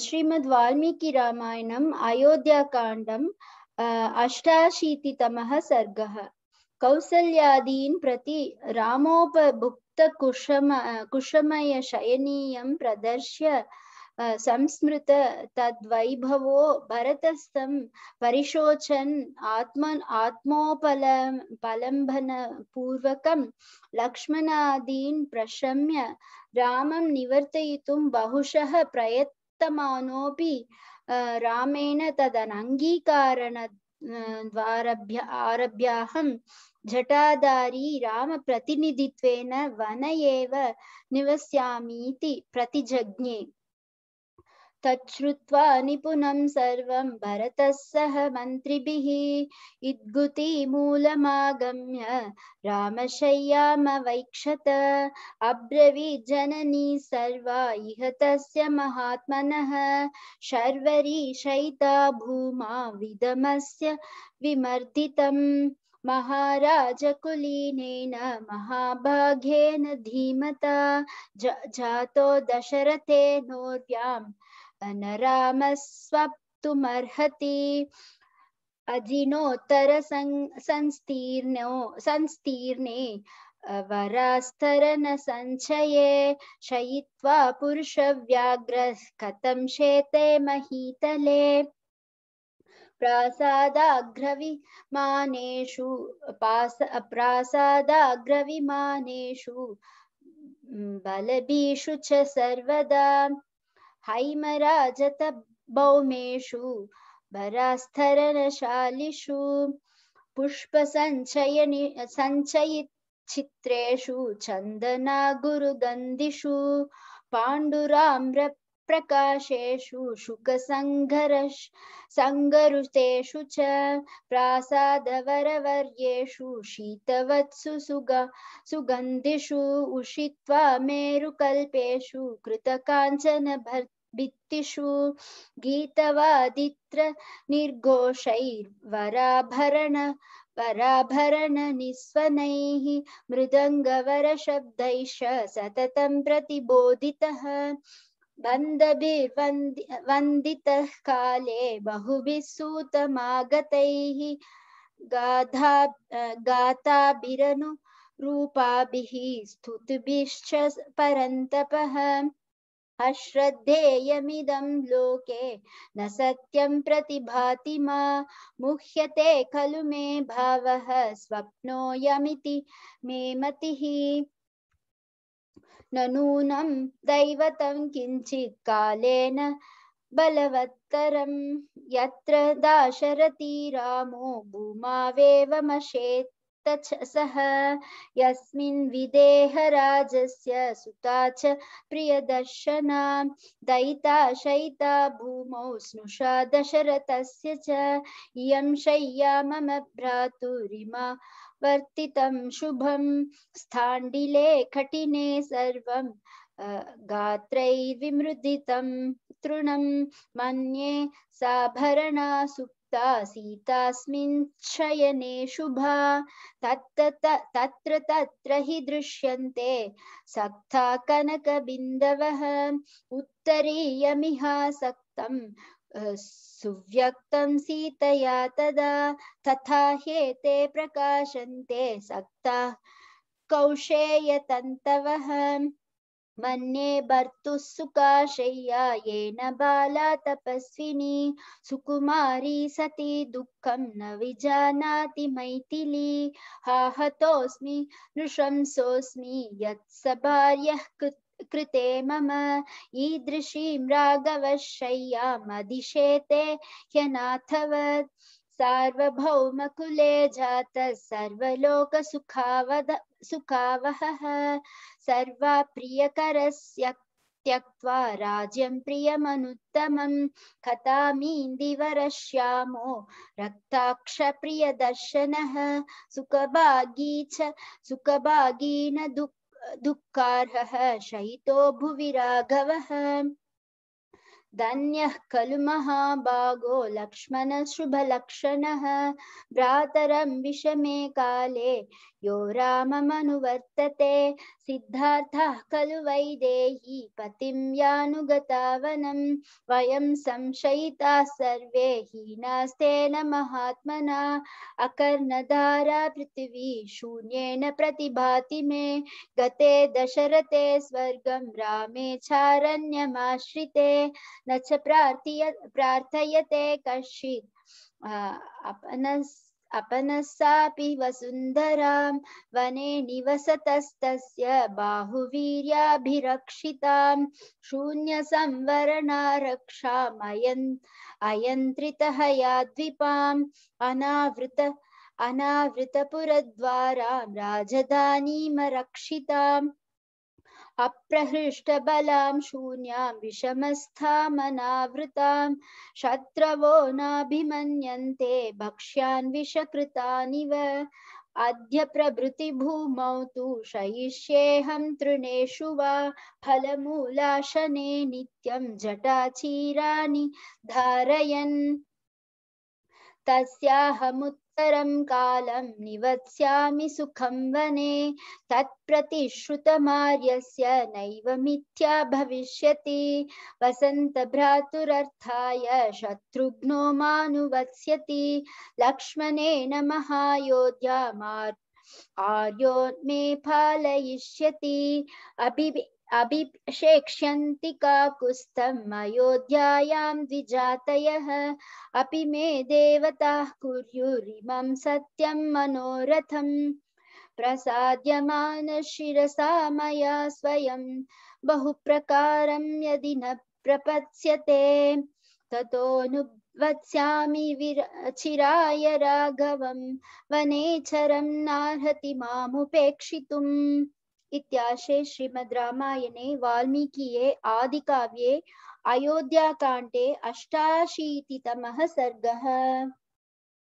श्रीमद् वाल्मीकि रामायणम् अयोध्याकाण्डम् अष्टाशीतितमः सर्गः कौसल्यादीन् प्रति रामोपभुक्तकुशम कुशमयशयनीयं प्रदर्श्य संस्मृत तद्वैभवो भरतस्थं परिशोचन् आत्म आत्मोपल पूर्वक लक्ष्मणादीन् प्रशम्य रामं निवर्तयितुं बहुशः प्रयत् उत्तमानोऽपि रामेण तदनङ्गीकारण द्वारभ्य आरभ्याहं जटाधारी रामप्रतिनिधित्वेन वन एव निवस्यामीति प्रतिजज्ञे तच्छ्रुत्वा निपुणं सर्वं भरतः सह मन्त्रिभिः इद्गुतिमूलमागम्य रामशय्यामवैक्षत अब्रवीज्जननी सर्वा इह तस्य महात्मनः शर्वरी शैता भूमा विदमस्य विमर्दितम् महाराजकुलीनेन महाभागेन धीमता जातो दशरथेनोर्व्याम् अनरामस्वप्तुमर्हति अजिनोत्तर संस्तीर्णो संस्तीर्णे वरास्तरन सञ्चये शयित्वा पुरुषव्याघ्र कथं शेते महीतले प्रासादाग्रविमानेषु पास प्रासादाग्रविमानेषु बलबीषु च सर्वदा हैमराजत भौमेषु भरास्तरणशालिषु पुष्पसञ्चयनि सञ्चयिचित्रेषु चन्दनागुरुगन्धिषु पाण्डुराम्र प्रकाशेषु शुकसङ्घरश् सङ्गरुतेषु च प्रासादवरवर्येषु शीतवत्सु सुग सुगन्धिषु उषित्वा मेरुकल्पेषु कृतकाञ्चनभर् भित्तिषु गीतवादित्र निर्घोषैर्वराभरण वराभरणनिस्वनैः मृदङ्गवरशब्दैः सततं प्रतिबोधितः बन्धभिर्वन्दितः काले बहुभिः सूतमागतैः गाधा गाताभिरनुरूपाभिः स्तुतिभिश्च परन्तपः अश्रद्धेयमिदं लोके न सत्यं प्रतिभाति मा मुह्यते खलु मे भावः स्वप्नोऽयमिति मे मतिः न नूनं दैवतं किञ्चित् कालेन बलवत्तरं यत्र दाशरथि रामो भूमावेवमशेत् सः यस्मिन् विदेहराजस्य सुता च प्रियदर्शना दयिता शयिता भूमौ स्नुषा दशरथस्य च इयं शय्या मम भ्रातुरिमा वर्तितं शुभं स्थाण्डिले कठिने सर्वं गात्रैर्विमृदितं तृणं मन्ये साभरणा सु ता सीतास्मिन् शयने शुभा तत्र तत्र तत्र हि दृश्यन्ते सक्ता कनकबिन्दवः उत्तरीयमिहासक्तम् सुव्यक्तं सीतया तदा तथा हेते प्रकाशन्ते सक्ता कौशेयतन्तवः मन्ये भर्तुः येन बाला तपस्विनी सुकुमारी सती दुःखं न विजानाति मैथिली आहतोऽस्मि नृशंसोऽस्मि यत्सभार्यः कृत् कृते मम ईदृशीं राघवशय्यामधिषेते ह्यनाथवत् सार्वभौमकुले जातः सर्वलोकसुखावद सुखावहः सर्वा प्रियकरस्य त्यक्त्वा राज्यं प्रियमनुत्तमं कथामीन्दिवरश्यामो रक्ताक्षप्रियदर्शनः सुखभागी च सुखभागी न दुःखार्हः शयितो भुवि राघवः धन्य खलु महाभागो लक्ष्मणशुभलक्षणः भ्रातरं विषमे काले यो राममनुवर्तते सिद्धार्थ खलु वैदेही पतिं वनम वयम संशयिता सर्वे न महात्मना अकर्णधारा पृथ्वी शून्येन प्रतिभाति मे गते दशरथे स्वर्गम रामे चारण्यमाश्रिते प्रार्थयते कश्चित् अपनस् वसुन्धरां वने निवसतस्तस्य बाहुवीर्याभिरक्षितां शून्यसंवरणारक्षामयन् अयन्त्रितः याद्विपाम् अनावृत अनावृतपुरद्वारां राजधानीमरक्षिताम् अप्रहृष्टबलां शून्यां विषमस्थामनावृतां शत्रवो नाभिमन्यन्ते भक्ष्यान् विषकृतानिव अद्य प्रभृति भूमौ तु शयिष्येऽहं तृणेषु वा फलमूलाशने नित्यं जटाचीराणि धारयन् तस्याहमुत् सरं कालं निवत्स्यामि सुखं वने तत्प्रतिश्रुतमार्यस्य नैव मिथ्या भविष्यति वसन्तभ्रातुरर्थाय शत्रुघ्नो मानुवत्स्यति लक्ष्मणेन महायोध्या मार् आर्योन्मे पालयिष्यति अभि अभिषेक्ष्यन्तिकाकुस्तमयोध्यायां द्विजातयः अपि मे देवताः कुर्युरिमं मनोरथम मनोरथम् शिसा मैया स्वयं बहु प्रकार यदि न प्रपत्स्यते ततोऽनुवत्स्यामि चिराय राघव वने चरम नार्हति मेक्षि इत्याशे श्रीमद् रामायणे वाल्मीकिये आदिकाव्ये अयोध्याकाण्डे अष्टाशीतितमः सर्गः